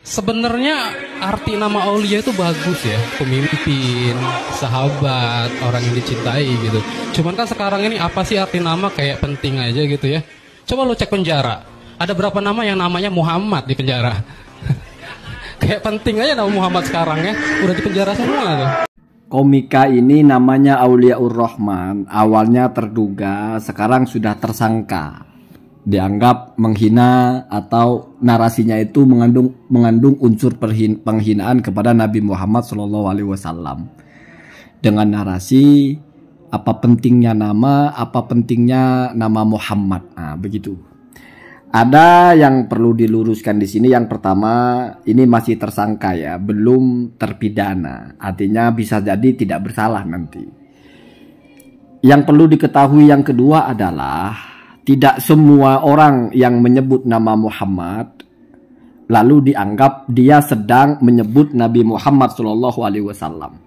Sebenarnya arti nama Aulia itu bagus ya, pemimpin, sahabat, orang yang dicintai gitu. Cuman kan sekarang ini apa sih arti nama kayak penting aja gitu ya. Coba lo cek penjara, ada berapa nama yang namanya Muhammad di penjara? kayak penting aja nama Muhammad sekarang ya, udah di penjara semua tuh. Komika ini namanya Aulia Urrohman, awalnya terduga, sekarang sudah tersangka dianggap menghina atau narasinya itu mengandung mengandung unsur perhin, penghinaan kepada Nabi Muhammad SAW dengan narasi apa pentingnya nama, apa pentingnya nama Muhammad. Nah, begitu. Ada yang perlu diluruskan di sini. Yang pertama, ini masih tersangka ya, belum terpidana. Artinya bisa jadi tidak bersalah nanti. Yang perlu diketahui yang kedua adalah tidak semua orang yang menyebut nama Muhammad lalu dianggap dia sedang menyebut Nabi Muhammad Shallallahu Alaihi Wasallam.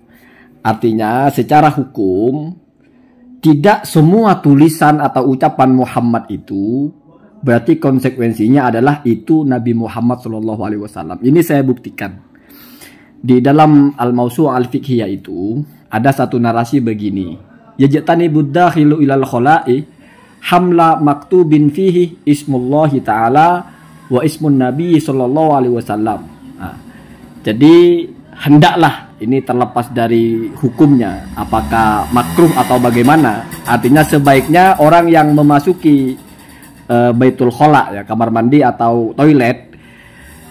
Artinya secara hukum tidak semua tulisan atau ucapan Muhammad itu berarti konsekuensinya adalah itu Nabi Muhammad Shallallahu Alaihi Wasallam. Ini saya buktikan di dalam al mausu al fikhiyah itu ada satu narasi begini. Yajatani buddha hilu ilal khola'i hamla maktubin fihi ismullahi ta'ala wa ismun nabi sallallahu alaihi wasallam jadi hendaklah ini terlepas dari hukumnya apakah makruh atau bagaimana artinya sebaiknya orang yang memasuki uh, baitul khola ya kamar mandi atau toilet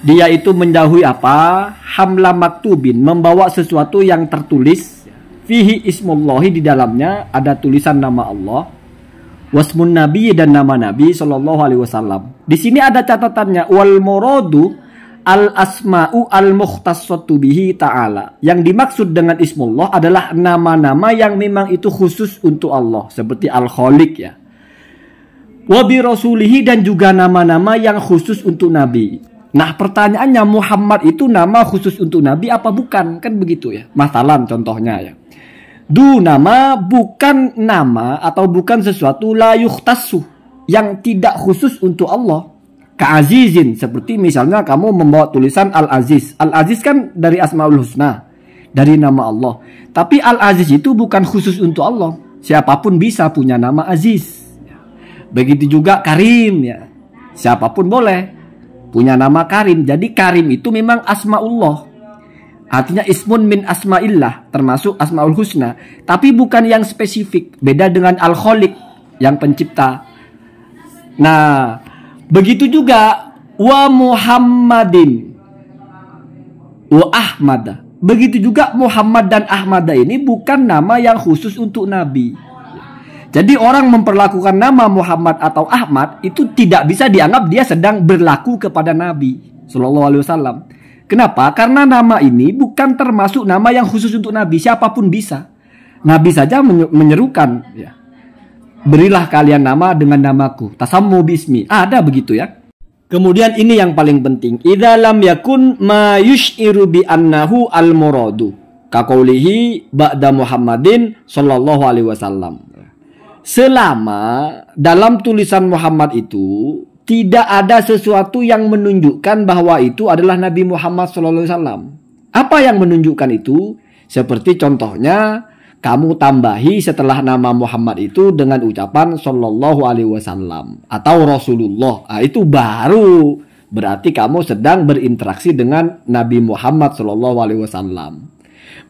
dia itu menjauhi apa hamla maktubin membawa sesuatu yang tertulis fihi ismullahi di dalamnya ada tulisan nama Allah wasmun nabi dan nama nabi sallallahu alaihi wasallam. Di sini ada catatannya wal muradu al asma'u al mukhtassatu bihi ta'ala. Yang dimaksud dengan ismullah adalah nama-nama yang memang itu khusus untuk Allah seperti al khaliq ya. bi rasulihi dan juga nama-nama yang khusus untuk nabi. Nah pertanyaannya Muhammad itu nama khusus untuk nabi apa bukan? Kan begitu ya. Masalah contohnya ya. Du nama bukan nama atau bukan sesuatu la yukhtassu yang tidak khusus untuk Allah. Ka'azizin seperti misalnya kamu membawa tulisan Al-Aziz. Al-Aziz kan dari Asmaul Husna, dari nama Allah. Tapi Al-Aziz itu bukan khusus untuk Allah. Siapapun bisa punya nama Aziz. Begitu juga Karim ya. Siapapun boleh punya nama Karim. Jadi Karim itu memang Allah Artinya ismun min asma'illah termasuk asmaul husna, tapi bukan yang spesifik. Beda dengan al kholik yang pencipta. Nah, begitu juga wa Muhammadin wa Ahmad. Begitu juga Muhammad dan Ahmad ini bukan nama yang khusus untuk nabi. Jadi orang memperlakukan nama Muhammad atau Ahmad itu tidak bisa dianggap dia sedang berlaku kepada Nabi Shallallahu Alaihi Wasallam. Kenapa? Karena nama ini bukan termasuk nama yang khusus untuk Nabi. Siapapun bisa. Nabi saja menyerukan. Ya. Berilah kalian nama dengan namaku. Tasammu bismi. Ada begitu ya. Kemudian ini yang paling penting. Idza lam yakun ma yush'iru bi annahu al muradu. Kakaulihi ba'da Muhammadin sallallahu alaihi wasallam. Selama dalam tulisan Muhammad itu tidak ada sesuatu yang menunjukkan bahwa itu adalah Nabi Muhammad SAW. Apa yang menunjukkan itu? Seperti contohnya, kamu tambahi setelah nama Muhammad itu dengan ucapan Sallallahu Alaihi Wasallam atau Rasulullah. Nah, itu baru berarti kamu sedang berinteraksi dengan Nabi Muhammad Sallallahu Alaihi Wasallam.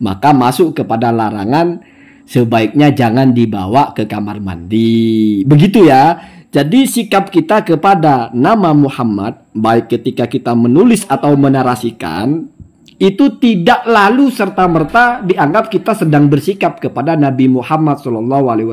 Maka masuk kepada larangan sebaiknya jangan dibawa ke kamar mandi. Begitu ya. Jadi sikap kita kepada nama Muhammad baik ketika kita menulis atau menarasikan itu tidak lalu serta merta dianggap kita sedang bersikap kepada Nabi Muhammad SAW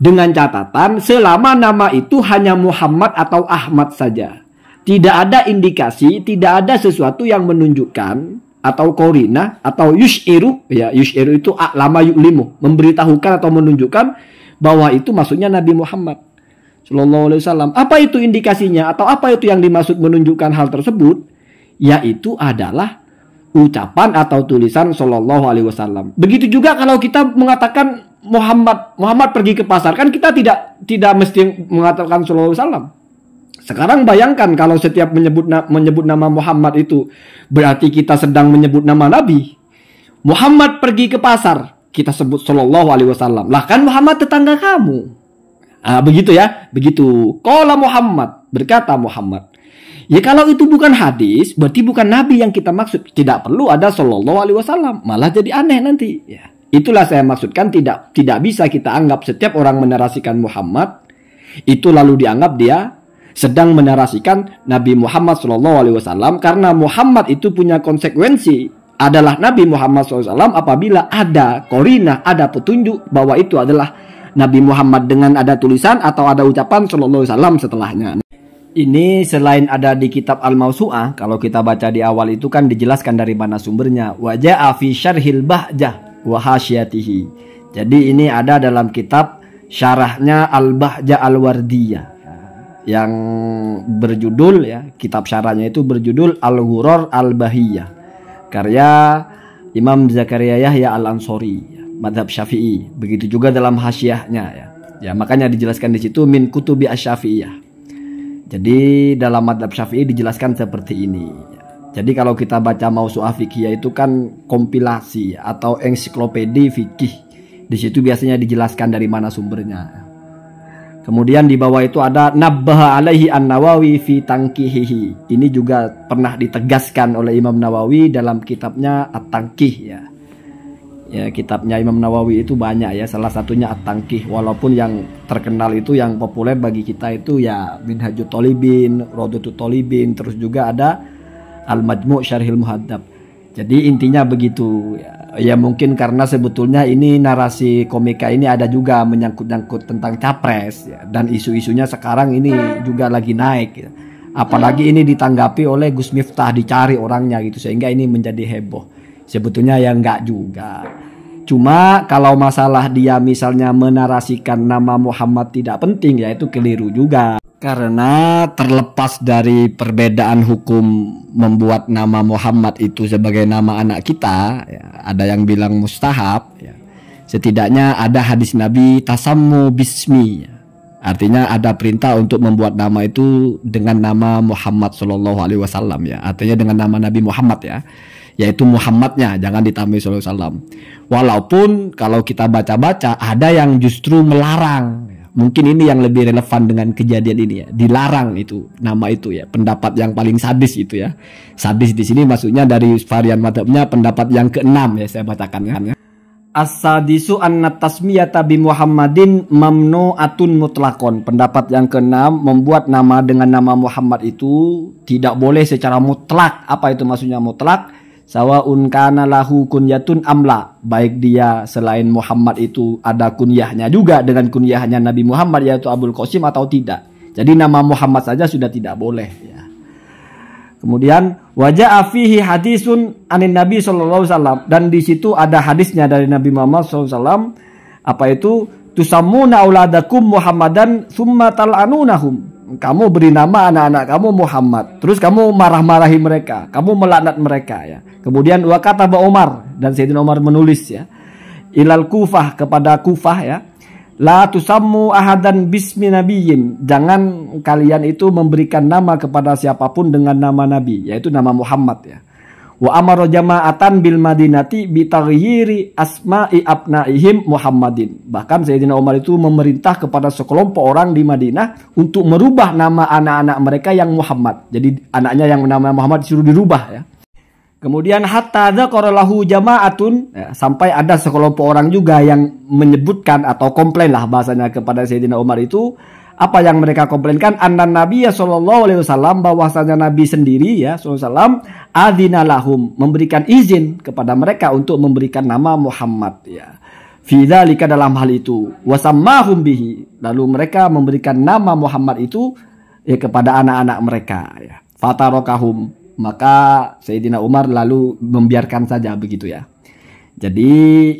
dengan catatan selama nama itu hanya Muhammad atau Ahmad saja. Tidak ada indikasi, tidak ada sesuatu yang menunjukkan atau korina atau yushiru ya yushiru itu lama yuklimu memberitahukan atau menunjukkan bahwa itu maksudnya Nabi Muhammad. Shallallahu Alaihi Wasallam. Apa itu indikasinya atau apa itu yang dimaksud menunjukkan hal tersebut? Yaitu adalah ucapan atau tulisan Shallallahu Alaihi Wasallam. Begitu juga kalau kita mengatakan Muhammad Muhammad pergi ke pasar kan kita tidak tidak mesti mengatakan Shallallahu Alaihi Wasallam. Sekarang bayangkan kalau setiap menyebut menyebut nama Muhammad itu berarti kita sedang menyebut nama Nabi. Muhammad pergi ke pasar, kita sebut Shallallahu Alaihi Wasallam. Lah kan Muhammad tetangga kamu. Ah, begitu ya, begitu. Kola Muhammad berkata Muhammad. Ya kalau itu bukan hadis, berarti bukan nabi yang kita maksud. Tidak perlu ada Shallallahu Alaihi Wasallam, malah jadi aneh nanti. Ya. Itulah saya maksudkan tidak tidak bisa kita anggap setiap orang menarasikan Muhammad itu lalu dianggap dia sedang menarasikan Nabi Muhammad Shallallahu Alaihi Wasallam karena Muhammad itu punya konsekuensi adalah Nabi Muhammad SAW apabila ada korina, ada petunjuk bahwa itu adalah Nabi Muhammad dengan ada tulisan atau ada ucapan Shallallahu Alaihi Wasallam setelahnya. Ini selain ada di kitab Al-Mausu'ah, kalau kita baca di awal itu kan dijelaskan dari mana sumbernya. Wajah afi syarhil bahjah wa Jadi ini ada dalam kitab syarahnya Al-Bahjah Al-Wardiyah yang berjudul ya, kitab syarahnya itu berjudul Al-Ghurur Al-Bahiyah karya Imam Zakaria Yahya Al-Ansori madhab syafi'i begitu juga dalam hasyiahnya ya ya makanya dijelaskan di situ min kutubi asyafi'iyah jadi dalam madhab syafi'i dijelaskan seperti ini ya. jadi kalau kita baca mausu'ah fikih itu kan kompilasi atau ensiklopedi fikih di situ biasanya dijelaskan dari mana sumbernya ya. Kemudian di bawah itu ada nabbaha alaihi an-Nawawi fi tangkihihi. Ini juga pernah ditegaskan oleh Imam Nawawi dalam kitabnya At-Tangkih ya ya kitabnya Imam Nawawi itu banyak ya salah satunya At-Tangkih walaupun yang terkenal itu yang populer bagi kita itu ya Bin Minhajut Tolibin, Rodotu Tolibin terus juga ada Al-Majmu' Syarhil Muhaddab jadi intinya begitu ya mungkin karena sebetulnya ini narasi komika ini ada juga menyangkut-nyangkut tentang capres ya. dan isu-isunya sekarang ini juga lagi naik ya. apalagi ini ditanggapi oleh Gus Miftah dicari orangnya gitu sehingga ini menjadi heboh Sebetulnya ya enggak juga. Cuma kalau masalah dia misalnya menarasikan nama Muhammad tidak penting ya itu keliru juga. Karena terlepas dari perbedaan hukum membuat nama Muhammad itu sebagai nama anak kita, ya, ada yang bilang mustahab, ya. setidaknya ada hadis Nabi tasammu bismi. Ya. Artinya ada perintah untuk membuat nama itu dengan nama Muhammad Shallallahu Alaihi Wasallam ya, artinya dengan nama Nabi Muhammad ya yaitu Muhammadnya jangan ditambahi sallallahu alaihi Walaupun kalau kita baca-baca ada yang justru melarang. Mungkin ini yang lebih relevan dengan kejadian ini ya. Dilarang itu nama itu ya, pendapat yang paling sadis itu ya. Sadis di sini maksudnya dari varian madhabnya pendapat yang keenam ya saya bacakan kan. Ya. As-sadisu anna tasmiyata bi Muhammadin mamnu'atun mutlakon. Pendapat yang keenam membuat nama dengan nama Muhammad itu tidak boleh secara mutlak. Apa itu maksudnya mutlak? Sawaun kana lahu kunyatun amla. Baik dia selain Muhammad itu ada kunyahnya juga dengan kunyahnya Nabi Muhammad yaitu Abdul Qasim atau tidak. Jadi nama Muhammad saja sudah tidak boleh ya. Kemudian wajah afihi hadisun anin Nabi saw dan di situ ada hadisnya dari Nabi Muhammad saw apa itu tusamuna auladakum Muhammadan summa tal'anunahum kamu beri nama anak-anak kamu Muhammad. Terus kamu marah-marahi mereka, kamu melaknat mereka ya. Kemudian wa kata Umar dan Sayyidina Umar menulis ya. Ilal Kufah kepada Kufah ya. La tusammu ahadan bismi nabiyyin. Jangan kalian itu memberikan nama kepada siapapun dengan nama nabi, yaitu nama Muhammad ya wa amara jama'atan bil madinati bitaghyiri asma'i abnaihim Muhammadin. Bahkan Sayyidina Umar itu memerintah kepada sekelompok orang di Madinah untuk merubah nama anak-anak mereka yang Muhammad. Jadi anaknya yang bernama Muhammad disuruh dirubah ya. Kemudian hatta lahu jama'atun ya, sampai ada sekelompok orang juga yang menyebutkan atau komplain lah bahasanya kepada Sayyidina Umar itu apa yang mereka komplainkan anna ya sallallahu alaihi wasallam bahwasanya Nabi sendiri ya sallallahu adina lahum memberikan izin kepada mereka untuk memberikan nama Muhammad ya. Fidzalika dalam hal itu wasammahum bihi lalu mereka memberikan nama Muhammad itu ya kepada anak-anak mereka ya. Fatarokahum maka Sayyidina Umar lalu membiarkan saja begitu ya. Jadi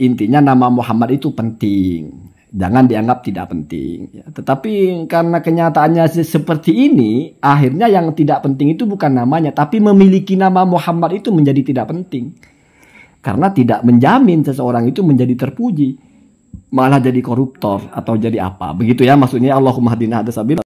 intinya nama Muhammad itu penting jangan dianggap tidak penting. Ya, tetapi karena kenyataannya seperti ini, akhirnya yang tidak penting itu bukan namanya, tapi memiliki nama Muhammad itu menjadi tidak penting. Karena tidak menjamin seseorang itu menjadi terpuji, malah jadi koruptor atau jadi apa. Begitu ya maksudnya Allahumma hadina hadasabil.